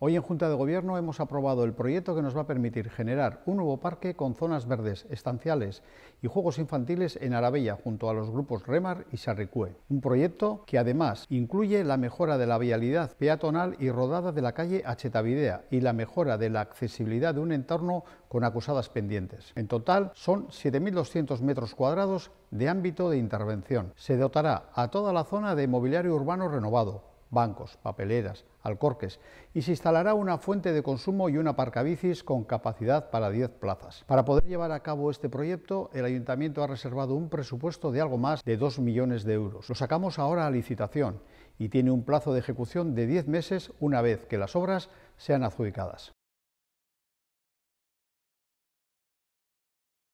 Hoy en Junta de Gobierno hemos aprobado el proyecto que nos va a permitir generar un nuevo parque con zonas verdes, estanciales y juegos infantiles en Arabella junto a los grupos Remar y Sarricue. Un proyecto que además incluye la mejora de la vialidad peatonal y rodada de la calle Achetavidea y la mejora de la accesibilidad de un entorno con acusadas pendientes. En total son 7.200 metros cuadrados de ámbito de intervención. Se dotará a toda la zona de mobiliario urbano renovado bancos, papeleras, alcorques y se instalará una fuente de consumo y una aparcabicis con capacidad para 10 plazas. Para poder llevar a cabo este proyecto, el ayuntamiento ha reservado un presupuesto de algo más de 2 millones de euros. Lo sacamos ahora a licitación y tiene un plazo de ejecución de 10 meses una vez que las obras sean adjudicadas.